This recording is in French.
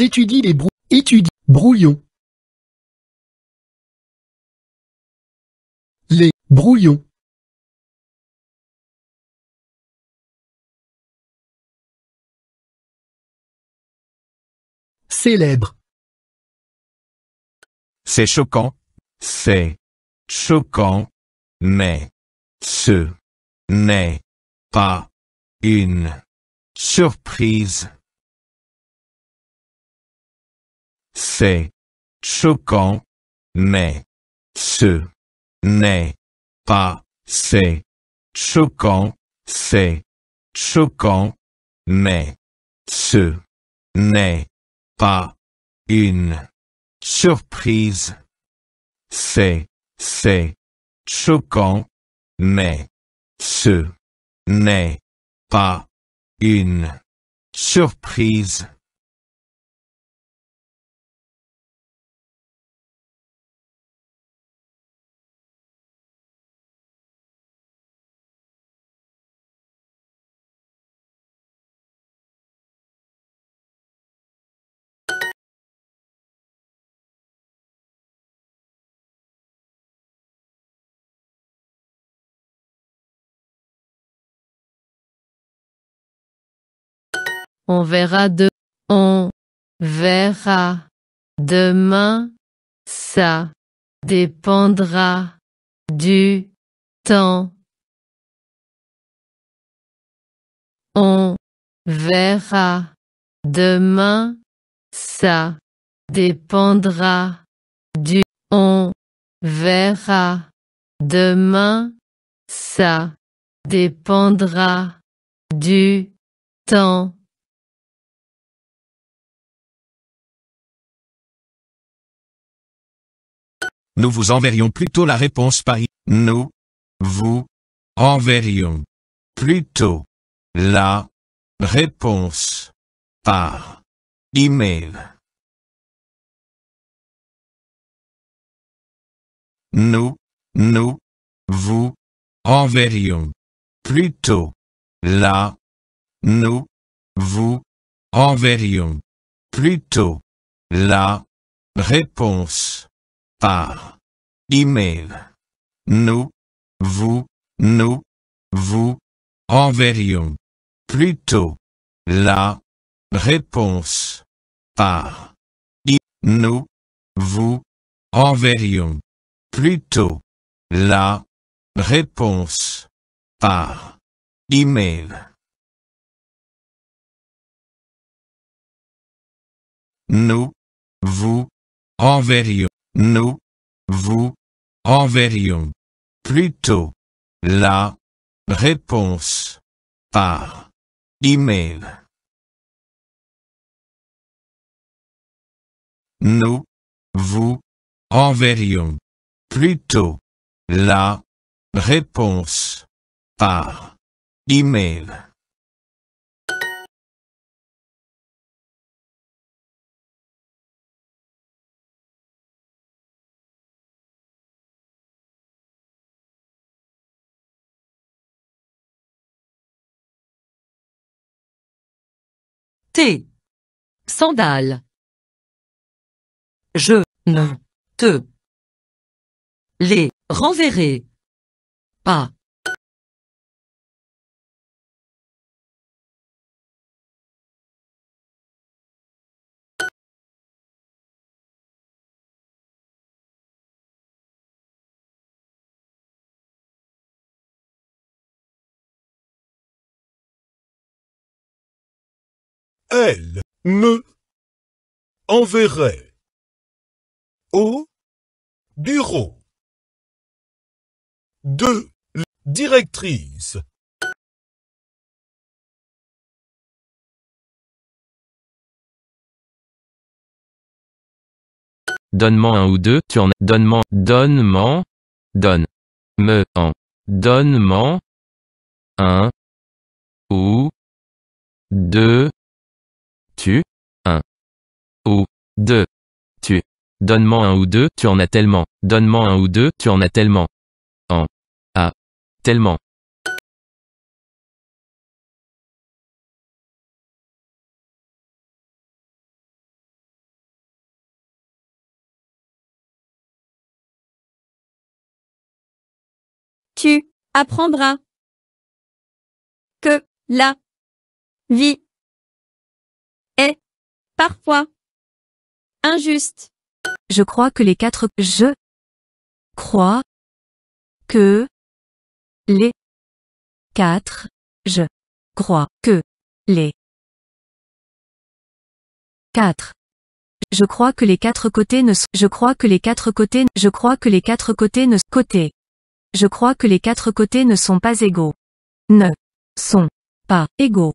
Étudie les brou Étudie brouillons. Les brouillons. Célèbre. C'est choquant. C'est choquant. Mais ce n'est pas une surprise. C'est choquant, mais ce n'est pas c'est choquant, c'est choquant, mais ce n'est pas une surprise. C'est, c'est choquant, mais ce n'est pas une surprise. On verra de, verra. Demain, ça dépendra du temps. On verra. Demain, ça dépendra du on verra. Demain, ça dépendra du temps. nous vous enverrions plutôt la réponse par Nous vous enverrions plutôt la réponse par email. Nous, nous, vous enverrions plutôt la nous vous enverrions plutôt la réponse par email. Nous, vous, nous, vous enverrions plutôt la réponse par i. Nous, vous enverrions plutôt la réponse par email. Nous, vous enverrions nous vous enverrions plutôt la réponse par email. Nous vous enverrions plutôt la réponse par email. Sandales. Je ne te les renverrai pas. Elle me enverrait au bureau de directrice. Donne-moi un ou deux, tu en donne-moi, donne-moi, donne, me, en, donne-moi, un, ou, deux, tu, un, ou, deux, tu, donne-moi un ou deux, tu en as tellement, donne-moi un ou deux, tu en as tellement, en, a, tellement. Tu apprendras que la vie Parfois. Injuste. Je crois que les quatre je crois que les quatre je crois que les quatre je crois que les quatre côtés ne sont, je crois que les quatre côtés, je crois que les quatre côtés ne côtés. Je crois que les quatre côtés ne sont pas égaux. Ne sont pas égaux.